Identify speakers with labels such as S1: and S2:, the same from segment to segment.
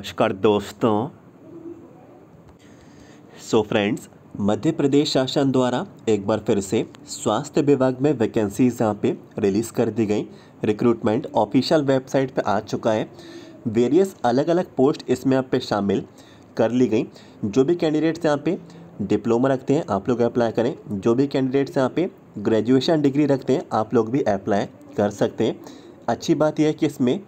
S1: नमस्कार दोस्तों so friends मध्य प्रदेश शासन द्वारा एक बार फिर से स्वास्थ्य विभाग में वैकेंसीज यहाँ पे रिलीज़ कर दी गई रिक्रूटमेंट ऑफिशियल वेबसाइट पे आ चुका है वेरियस अलग अलग पोस्ट इसमें यहाँ पे शामिल कर ली गई जो भी कैंडिडेट्स यहाँ पे डिप्लोमा रखते हैं आप लोग अप्लाई करें जो भी कैंडिडेट्स यहाँ पे ग्रेजुएशन डिग्री रखते हैं आप लोग भी अप्लाई कर सकते हैं अच्छी बात यह है कि इसमें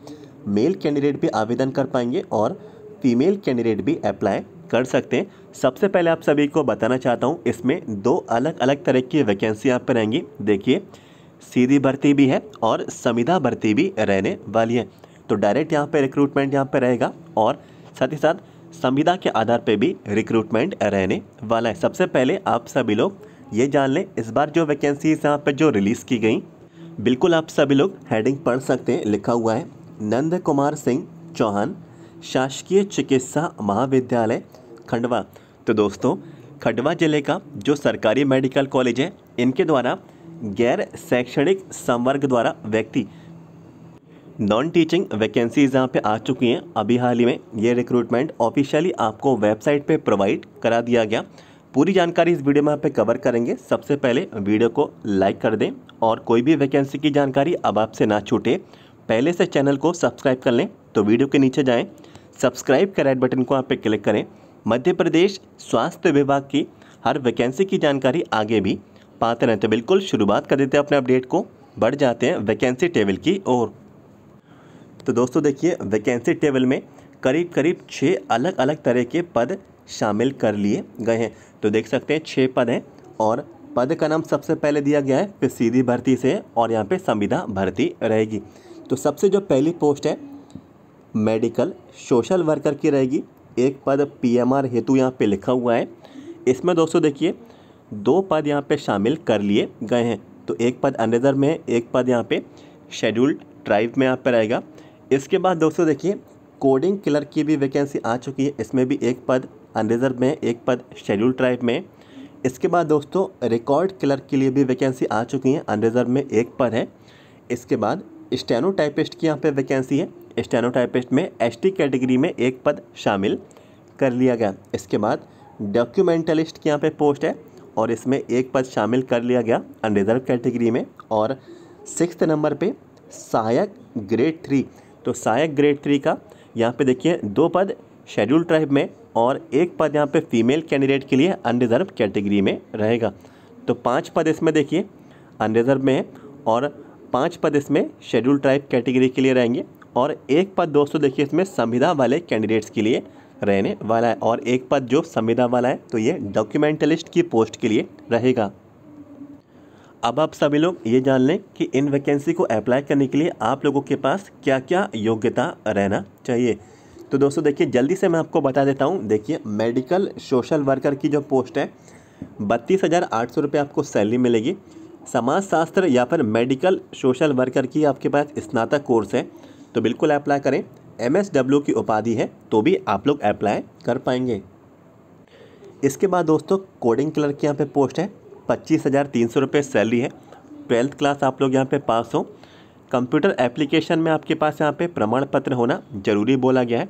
S1: मेल कैंडिडेट भी आवेदन कर पाएंगे और फीमेल कैंडिडेट भी अप्लाई कर सकते हैं सबसे पहले आप सभी को बताना चाहता हूँ इसमें दो अलग अलग तरह की वैकेंसी यहाँ पर रहेंगी देखिए सीधी भर्ती भी है और संविदा भर्ती भी रहने वाली है तो डायरेक्ट यहाँ पर रिक्रूटमेंट यहाँ पर रहेगा और साथ ही साथ संविदा के आधार पर भी रिक्रूटमेंट रहने वाला है सबसे पहले आप सभी लोग ये जान लें इस बार जो वैकेंसीज यहाँ पर जो रिलीज़ की गई बिल्कुल आप सभी लोग हेडिंग पढ़ सकते हैं लिखा हुआ है नंद कुमार सिंह चौहान शासकीय चिकित्सा महाविद्यालय खंडवा तो दोस्तों खंडवा जिले का जो सरकारी मेडिकल कॉलेज है इनके द्वारा गैर शैक्षणिक संवर्ग द्वारा व्यक्ति नॉन टीचिंग वैकेंसीज यहाँ पे आ चुकी हैं अभी हाल ही में ये रिक्रूटमेंट ऑफिशियली आपको वेबसाइट पे प्रोवाइड करा दिया गया पूरी जानकारी इस वीडियो में आप कवर करेंगे सबसे पहले वीडियो को लाइक कर दें और कोई भी वैकेंसी की जानकारी अब आपसे ना छूटे पहले से चैनल को सब्सक्राइब कर लें तो वीडियो के नीचे जाएं सब्सक्राइब के रेड बटन को आप पे क्लिक करें मध्य प्रदेश स्वास्थ्य विभाग की हर वैकेंसी की जानकारी आगे भी पाते रहते बिल्कुल शुरुआत कर देते हैं अपने अपडेट को बढ़ जाते हैं वैकेंसी टेबल की ओर तो दोस्तों देखिए वैकेंसी टेबल में करीब करीब छः अलग अलग तरह के पद शामिल कर लिए गए हैं तो देख सकते हैं छः पद हैं और पद का नाम सबसे पहले दिया गया है फिर सीधी भर्ती से और यहाँ पे संविदा भर्ती रहेगी तो सबसे जो पहली पोस्ट है मेडिकल सोशल वर्कर की रहेगी एक पद पीएमआर हेतु यहाँ पे लिखा हुआ है इसमें दोस्तों देखिए दो पद यहाँ पे शामिल कर लिए गए हैं तो एक पद अनरिजर्व में है एक पद यहाँ पे शेड्यूल्ड ट्राइब में यहाँ पे रहेगा इसके बाद दोस्तों देखिए कोडिंग क्लर्क की भी वैकेंसी आ चुकी है इसमें भी एक पद अनरिजर्व में एक पद शेड्यूल ट्राइब में इसके बाद दोस्तों रिकॉर्ड क्लर्क के लिए भी वैकेंसी आ चुकी है अनरिजर्व में एक पद है इसके बाद स्टेनो टाइपिस्ट की यहाँ पे वैकेंसी है स्टेनो टाइपिस्ट में एस कैटेगरी में एक पद शामिल कर लिया गया इसके बाद डॉक्यूमेंटलिस्ट की यहाँ पे पोस्ट है और इसमें एक पद शामिल कर लिया गया अनरिजर्व कैटेगरी में और सिक्स नंबर पर सहायक ग्रेड थ्री तो सहायक ग्रेड थ्री का यहाँ पर देखिए दो पद शेड्यूल ट्राइब में और एक पद यहाँ पे फीमेल कैंडिडेट के लिए अनरिजर्व कैटेगरी में रहेगा तो पांच पद इसमें देखिए अनरिजर्व में है और पाँच पद इसमें शेड्यूल ट्राइब कैटेगरी के लिए रहेंगे और एक पद दोस्तों देखिए इसमें संविधा वाले कैंडिडेट्स के लिए रहने वाला है और एक पद जो संविधा वाला है तो ये डॉक्यूमेंटलिस्ट की पोस्ट के लिए रहेगा अब आप सभी लोग ये जान लें कि इन वैकेंसी को अप्लाई करने के लिए आप लोगों के पास क्या क्या योग्यता रहना चाहिए तो दोस्तों देखिए जल्दी से मैं आपको बता देता हूँ देखिए मेडिकल सोशल वर्कर की जो पोस्ट है बत्तीस हज़ार आठ सौ रुपये आपको सैलरी मिलेगी समाजशास्त्र या फिर मेडिकल सोशल वर्कर की आपके पास स्नातक कोर्स है तो बिल्कुल अप्लाई करें एम की उपाधि है तो भी आप लोग अप्लाई कर पाएंगे इसके बाद दोस्तों कोडिंग क्लर्क की यहाँ पे पोस्ट है पच्चीस हज़ार तीन सौ रुपये सैलरी है ट्वेल्थ क्लास आप लोग यहाँ पे पास हो कंप्यूटर एप्लीकेशन में आपके पास यहाँ पे प्रमाण पत्र होना जरूरी बोला गया है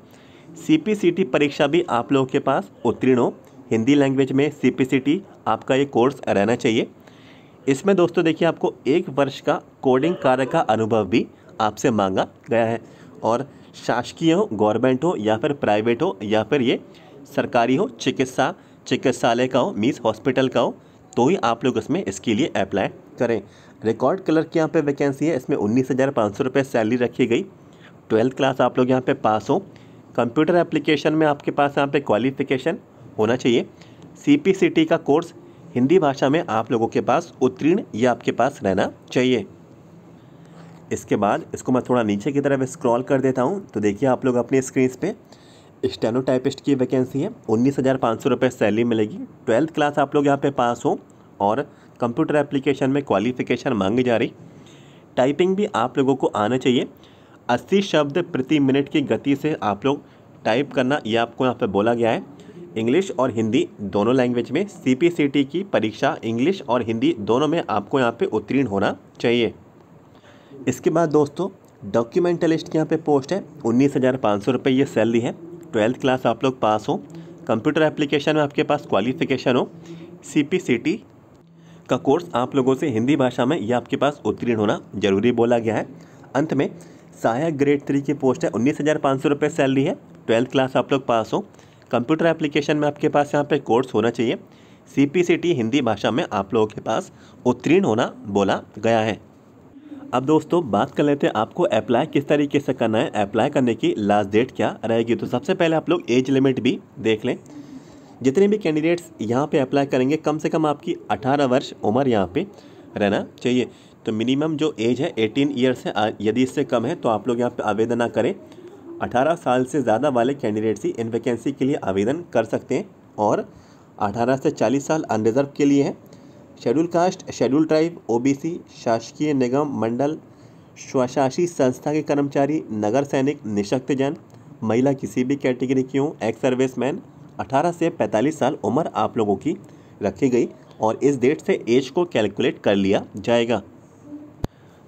S1: सीपीसीटी परीक्षा भी आप लोगों के पास उत्तीर्ण हो हिंदी लैंग्वेज में सीपीसीटी आपका ये कोर्स रहना चाहिए इसमें दोस्तों देखिए आपको एक वर्ष का कोडिंग कार्य का अनुभव भी आपसे मांगा गया है और शासकीय हो गवर्नमेंट हो या फिर प्राइवेट हो या फिर ये सरकारी हो चिकित्सा चिकित्सालय का हो मीन्स हॉस्पिटल का हो तो ही आप लोग इसमें इसके लिए अप्लाई करें रिकॉर्ड क्लर्क की यहाँ पे वैकेंसी है इसमें उन्नीस हज़ार पाँच सौ रुपये सैलरी रखी गई ट्वेल्थ क्लास आप लोग यहाँ पे पास हो कंप्यूटर एप्लीकेशन में आपके पास यहाँ पे क्वालिफिकेशन होना चाहिए सी का कोर्स हिंदी भाषा में आप लोगों के पास उत्तीर्ण या आपके पास रहना चाहिए इसके बाद इसको मैं थोड़ा नीचे की तरफ स्क्रॉल कर देता हूँ तो देखिए आप लोग अपने स्क्रीन पे स्टेनोटाइपिस्ट की वैकेंसी है उन्नीस हज़ार पाँच सौ रुपये सैलरी मिलेगी ट्वेल्थ क्लास आप लोग यहाँ पे पास हो और कंप्यूटर एप्लीकेशन में क्वालिफिकेशन मांगी जा रही टाइपिंग भी आप लोगों को आना चाहिए अस्सी शब्द प्रति मिनट की गति से आप लोग टाइप करना ये आपको यहाँ पे बोला गया है इंग्लिश और हिंदी दोनों लैंग्वेज में सी की परीक्षा इंग्लिश और हिंदी दोनों में आपको यहाँ पे उत्तीर्ण होना चाहिए इसके बाद दोस्तों डॉक्यूमेंटलिस्ट की यहाँ पे पोस्ट है उन्नीस हज़ार पाँच सौ रुपये ये सैलरी है ट्वेल्थ क्लास आप लोग पास हो कंप्यूटर एप्लीकेशन में आपके पास क्वालिफिकेशन हो सी का कोर्स आप लोगों से हिंदी भाषा में यह आपके पास उत्तीर्ण होना जरूरी बोला गया है अंत में सहायक ग्रेड थ्री की पोस्ट है उन्नीस हज़ार पाँच सौ रुपये सैलरी है ट्वेल्थ क्लास आप लोग पास हो कंप्यूटर एप्लीकेशन में आपके पास यहाँ पे कोर्स होना चाहिए सी हिंदी भाषा में आप लोगों के पास उत्तीर्ण होना बोला गया है अब दोस्तों बात कर लेते हैं आपको अप्लाई किस तरीके से करना है अप्लाई करने की लास्ट डेट क्या रहेगी तो सबसे पहले आप लोग एज लिमिट भी देख लें जितने भी कैंडिडेट्स यहाँ पे अप्लाई करेंगे कम से कम आपकी 18 वर्ष उम्र यहाँ पे रहना चाहिए तो मिनिमम जो एज है 18 ईयर्स है यदि इससे कम है तो आप लोग यहाँ पे आवेदन ना करें 18 साल से ज़्यादा वाले कैंडिडेट्स ही इन वैकेंसी के लिए आवेदन कर सकते हैं और 18 से 40 साल अनरिजर्व के लिए है schedule caste schedule tribe OBC शासकीय निगम मंडल स्वशासी संस्था के कर्मचारी नगर सैनिक निशक्तजन महिला किसी भी कैटेगरी की हों एक्स मैन अठारह से पैंतालीस साल उम्र आप लोगों की रखी गई और इस डेट से एज को कैलकुलेट कर लिया जाएगा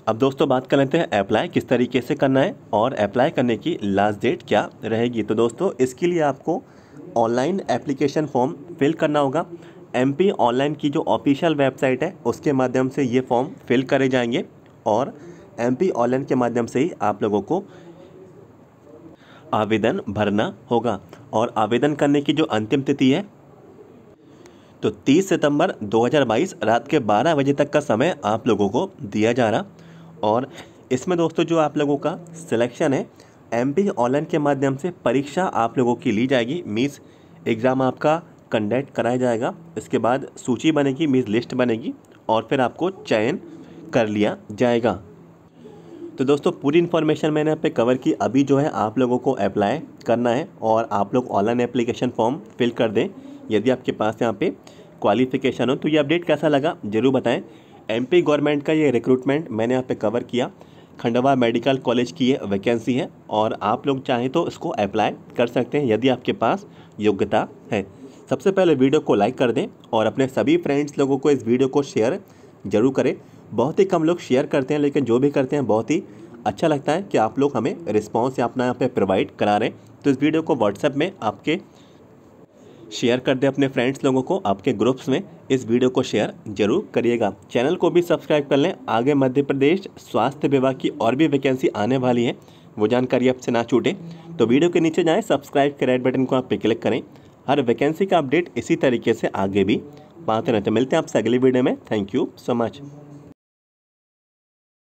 S1: अब दोस्तों बात कर लेते हैं अप्लाई किस तरीके से करना है और अप्लाई करने की लास्ट डेट क्या रहेगी तो दोस्तों इसके लिए आपको ऑनलाइन एप्लीकेशन फॉर्म फिल करना होगा एमपी ऑनलाइन की जो ऑफिशियल वेबसाइट है उसके माध्यम से ये फॉर्म फिल करे जाएंगे और एमपी ऑनलाइन के माध्यम से ही आप लोगों को आवेदन भरना होगा और आवेदन करने की जो अंतिम तिथि है तो 30 सितंबर 2022 रात के 12 बजे तक का समय आप लोगों को दिया जा रहा और इसमें दोस्तों जो आप लोगों का सिलेक्शन है एम पी ऑनलाइन के माध्यम से परीक्षा आप लोगों की ली जाएगी मीस एग्ज़ाम आपका कंडक्ट कराया जाएगा इसके बाद सूची बनेगी मीस लिस्ट बनेगी और फिर आपको चयन कर लिया जाएगा तो दोस्तों पूरी इन्फॉर्मेशन मैंने आप पे कवर की अभी जो है आप लोगों को अप्लाई करना है और आप लोग ऑनलाइन एप्लीकेशन फॉर्म फिल कर दें यदि आपके पास यहाँ पे क्वालिफिकेशन हो तो ये अपडेट कैसा लगा ज़रूर बताएं एमपी गवर्नमेंट का ये रिक्रूटमेंट मैंने यहाँ पे कवर किया खंडवा मेडिकल कॉलेज की ये वैकेंसी है और आप लोग चाहें तो इसको अप्लाई कर सकते हैं यदि आपके पास योग्यता है सबसे पहले वीडियो को लाइक कर दें और अपने सभी फ्रेंड्स लोगों को इस वीडियो को शेयर ज़रूर करें बहुत ही कम लोग शेयर करते हैं लेकिन जो भी करते हैं बहुत ही अच्छा लगता है कि आप लोग हमें रिस्पॉन्स अपना यहाँ पर प्रोवाइड करा रहे हैं तो इस वीडियो को व्हाट्सएप में आपके शेयर कर दें अपने फ्रेंड्स लोगों को आपके ग्रुप्स में इस वीडियो को शेयर जरूर करिएगा चैनल को भी सब्सक्राइब कर लें आगे मध्य प्रदेश स्वास्थ्य विभाग की और भी वैकेंसी आने वाली है वो जानकारी आपसे ना छूटे तो वीडियो के नीचे जाएँ सब्सक्राइब के रेड बटन को आप पे क्लिक करें हर वैकेंसी का अपडेट इसी तरीके से आगे भी पाते रहते मिलते हैं आपसे अगली वीडियो में थैंक यू सो मच